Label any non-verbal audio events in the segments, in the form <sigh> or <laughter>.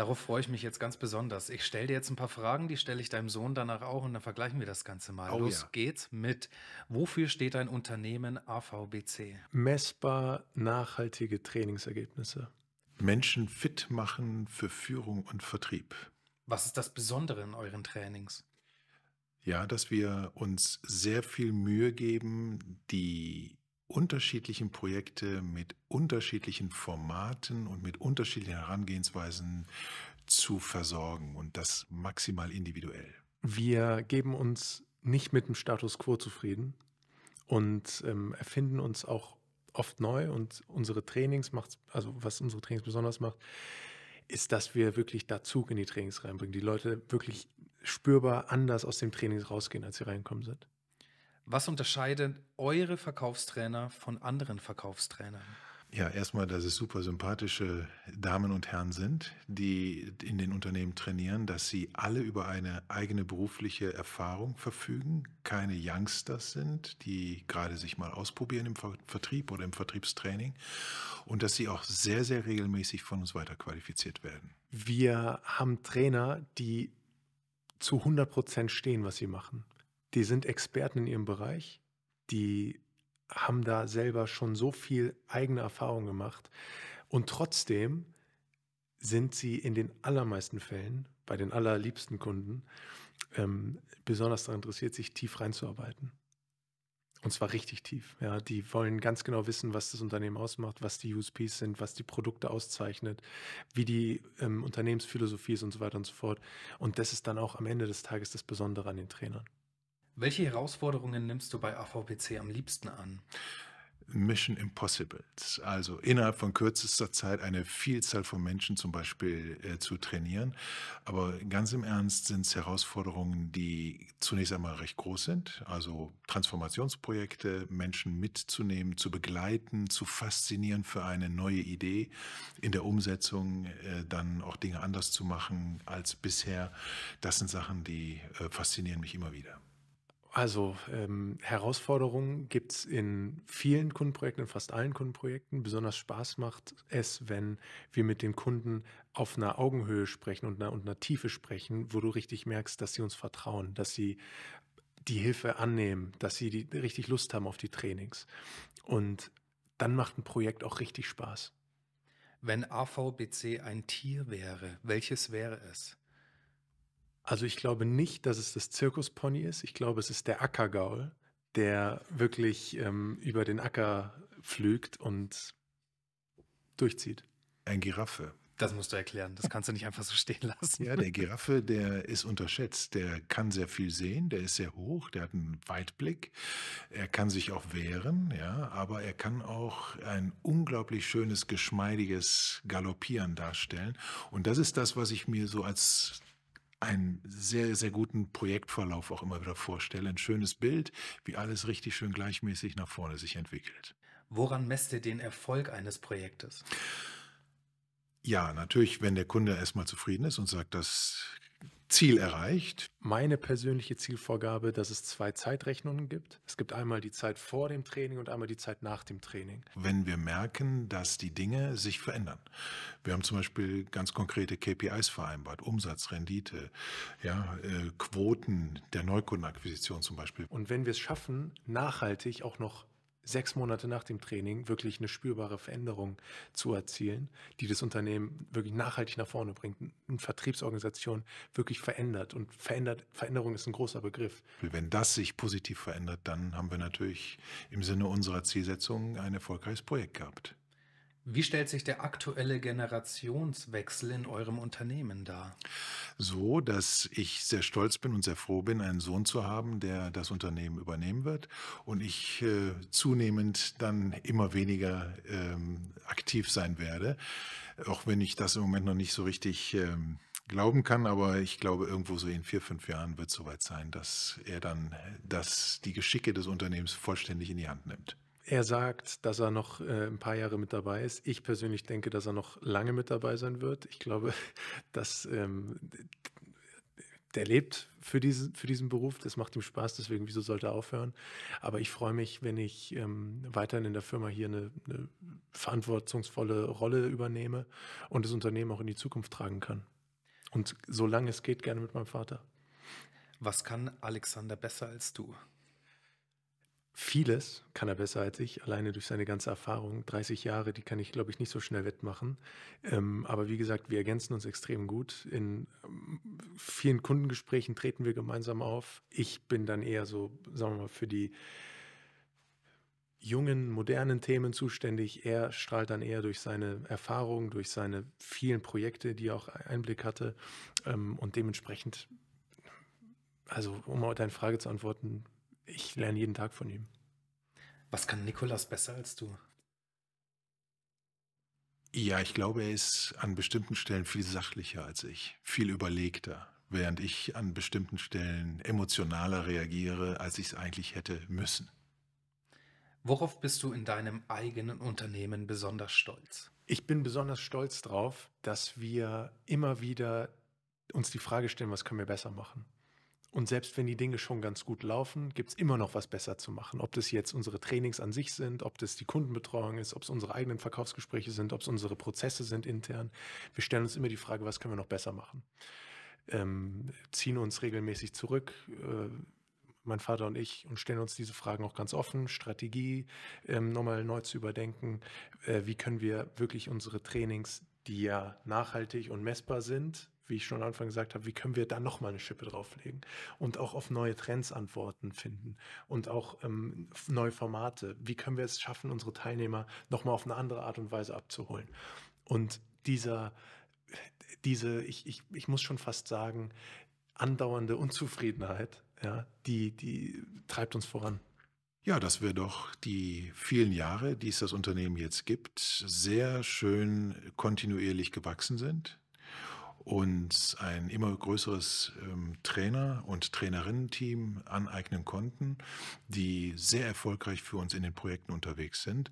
Darauf freue ich mich jetzt ganz besonders. Ich stelle dir jetzt ein paar Fragen, die stelle ich deinem Sohn danach auch und dann vergleichen wir das Ganze mal. Oh, Los ja. geht's mit. Wofür steht dein Unternehmen AVBC? Messbar nachhaltige Trainingsergebnisse. Menschen fit machen für Führung und Vertrieb. Was ist das Besondere in euren Trainings? Ja, dass wir uns sehr viel Mühe geben, die unterschiedlichen Projekte mit unterschiedlichen Formaten und mit unterschiedlichen Herangehensweisen zu versorgen und das maximal individuell. Wir geben uns nicht mit dem Status quo zufrieden und ähm, erfinden uns auch oft neu und unsere Trainings macht, also was unsere Trainings besonders macht, ist, dass wir wirklich da Zug in die Trainings reinbringen, die Leute wirklich spürbar anders aus dem Trainings rausgehen, als sie reinkommen sind. Was unterscheidet eure Verkaufstrainer von anderen Verkaufstrainern? Ja, erstmal, dass es super sympathische Damen und Herren sind, die in den Unternehmen trainieren, dass sie alle über eine eigene berufliche Erfahrung verfügen, keine Youngsters sind, die gerade sich mal ausprobieren im Vertrieb oder im Vertriebstraining und dass sie auch sehr, sehr regelmäßig von uns weiterqualifiziert werden. Wir haben Trainer, die zu 100 Prozent stehen, was sie machen die sind Experten in ihrem Bereich, die haben da selber schon so viel eigene Erfahrung gemacht und trotzdem sind sie in den allermeisten Fällen, bei den allerliebsten Kunden, ähm, besonders daran interessiert, sich tief reinzuarbeiten. Und zwar richtig tief. Ja, die wollen ganz genau wissen, was das Unternehmen ausmacht, was die USPs sind, was die Produkte auszeichnet, wie die ähm, Unternehmensphilosophie ist und so weiter und so fort. Und das ist dann auch am Ende des Tages das Besondere an den Trainern. Welche Herausforderungen nimmst du bei AVPC am liebsten an? Mission Impossibles, also innerhalb von kürzester Zeit eine Vielzahl von Menschen zum Beispiel äh, zu trainieren. Aber ganz im Ernst sind es Herausforderungen, die zunächst einmal recht groß sind. Also Transformationsprojekte, Menschen mitzunehmen, zu begleiten, zu faszinieren für eine neue Idee, in der Umsetzung äh, dann auch Dinge anders zu machen als bisher. Das sind Sachen, die äh, faszinieren mich immer wieder. Also ähm, Herausforderungen gibt es in vielen Kundenprojekten, in fast allen Kundenprojekten. Besonders Spaß macht es, wenn wir mit den Kunden auf einer Augenhöhe sprechen und einer, und einer Tiefe sprechen, wo du richtig merkst, dass sie uns vertrauen, dass sie die Hilfe annehmen, dass sie die, richtig Lust haben auf die Trainings. Und dann macht ein Projekt auch richtig Spaß. Wenn AVBC ein Tier wäre, welches wäre es? Also ich glaube nicht, dass es das Zirkuspony ist. Ich glaube, es ist der Ackergaul, der wirklich ähm, über den Acker pflügt und durchzieht. Ein Giraffe. Das musst du erklären. Das kannst du nicht einfach so stehen lassen. Ja, der Giraffe, der ist unterschätzt. Der kann sehr viel sehen, der ist sehr hoch, der hat einen Weitblick. Er kann sich auch wehren, ja, aber er kann auch ein unglaublich schönes, geschmeidiges Galoppieren darstellen. Und das ist das, was ich mir so als einen sehr, sehr guten Projektverlauf auch immer wieder vorstelle. Ein schönes Bild, wie alles richtig schön gleichmäßig nach vorne sich entwickelt. Woran messt ihr den Erfolg eines Projektes? Ja, natürlich, wenn der Kunde erstmal zufrieden ist und sagt, das Ziel erreicht. Meine persönliche Zielvorgabe, dass es zwei Zeitrechnungen gibt. Es gibt einmal die Zeit vor dem Training und einmal die Zeit nach dem Training. Wenn wir merken, dass die Dinge sich verändern. Wir haben zum Beispiel ganz konkrete KPIs vereinbart, Umsatz, Rendite, ja, äh, Quoten der Neukundenakquisition zum Beispiel. Und wenn wir es schaffen, nachhaltig auch noch sechs Monate nach dem Training wirklich eine spürbare Veränderung zu erzielen, die das Unternehmen wirklich nachhaltig nach vorne bringt, eine Vertriebsorganisation wirklich verändert. Und verändert, Veränderung ist ein großer Begriff. Wenn das sich positiv verändert, dann haben wir natürlich im Sinne unserer Zielsetzung ein erfolgreiches Projekt gehabt. Wie stellt sich der aktuelle Generationswechsel in eurem Unternehmen dar? So, dass ich sehr stolz bin und sehr froh bin, einen Sohn zu haben, der das Unternehmen übernehmen wird und ich äh, zunehmend dann immer weniger ähm, aktiv sein werde, auch wenn ich das im Moment noch nicht so richtig ähm, glauben kann, aber ich glaube, irgendwo so in vier, fünf Jahren wird es soweit sein, dass er dann äh, das, die Geschicke des Unternehmens vollständig in die Hand nimmt. Er sagt, dass er noch äh, ein paar Jahre mit dabei ist. Ich persönlich denke, dass er noch lange mit dabei sein wird. Ich glaube, <laughs> dass ähm, der lebt für diesen, für diesen Beruf. Das macht ihm Spaß, deswegen, wieso sollte er aufhören? Aber ich freue mich, wenn ich ähm, weiterhin in der Firma hier eine, eine verantwortungsvolle Rolle übernehme und das Unternehmen auch in die Zukunft tragen kann. Und solange es geht, gerne mit meinem Vater. Was kann Alexander besser als du? vieles kann er besser als ich, alleine durch seine ganze Erfahrung. 30 Jahre, die kann ich, glaube ich, nicht so schnell wettmachen. Ähm, aber wie gesagt, wir ergänzen uns extrem gut. In ähm, vielen Kundengesprächen treten wir gemeinsam auf. Ich bin dann eher so, sagen wir mal, für die jungen, modernen Themen zuständig. Er strahlt dann eher durch seine Erfahrung, durch seine vielen Projekte, die er auch e- Einblick hatte. Ähm, und dementsprechend, also um auf deine Frage zu antworten, ich lerne jeden Tag von ihm. Was kann Nikolas besser als du? Ja, ich glaube, er ist an bestimmten Stellen viel sachlicher als ich, viel überlegter, während ich an bestimmten Stellen emotionaler reagiere, als ich es eigentlich hätte müssen. Worauf bist du in deinem eigenen Unternehmen besonders stolz? Ich bin besonders stolz darauf, dass wir immer wieder uns die Frage stellen, was können wir besser machen? Und selbst wenn die Dinge schon ganz gut laufen, gibt es immer noch was besser zu machen. Ob das jetzt unsere Trainings an sich sind, ob das die Kundenbetreuung ist, ob es unsere eigenen Verkaufsgespräche sind, ob es unsere Prozesse sind intern. Wir stellen uns immer die Frage, was können wir noch besser machen? Ähm, ziehen uns regelmäßig zurück. Äh, mein Vater und ich und stellen uns diese Fragen auch ganz offen. Strategie ähm, nochmal neu zu überdenken. Äh, wie können wir wirklich unsere Trainings die ja nachhaltig und messbar sind, wie ich schon am Anfang gesagt habe, wie können wir da nochmal eine Schippe drauflegen und auch auf neue Trends Antworten finden und auch ähm, neue Formate. Wie können wir es schaffen, unsere Teilnehmer nochmal auf eine andere Art und Weise abzuholen? Und dieser, diese, ich, ich, ich muss schon fast sagen, andauernde Unzufriedenheit, ja, die, die treibt uns voran. Ja, dass wir doch die vielen Jahre, die es das Unternehmen jetzt gibt, sehr schön kontinuierlich gewachsen sind uns ein immer größeres ähm, Trainer- und Trainerinnen-Team aneignen konnten, die sehr erfolgreich für uns in den Projekten unterwegs sind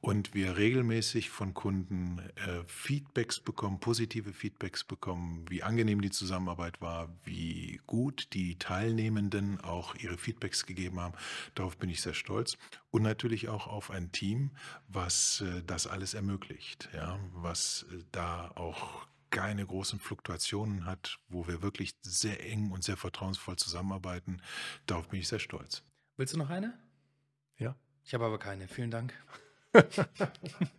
und wir regelmäßig von Kunden äh, Feedbacks bekommen, positive Feedbacks bekommen, wie angenehm die Zusammenarbeit war, wie gut die Teilnehmenden auch ihre Feedbacks gegeben haben. Darauf bin ich sehr stolz und natürlich auch auf ein Team, was äh, das alles ermöglicht, ja, was äh, da auch keine großen Fluktuationen hat, wo wir wirklich sehr eng und sehr vertrauensvoll zusammenarbeiten. Darauf bin ich sehr stolz. Willst du noch eine? Ja. Ich habe aber keine. Vielen Dank. <laughs>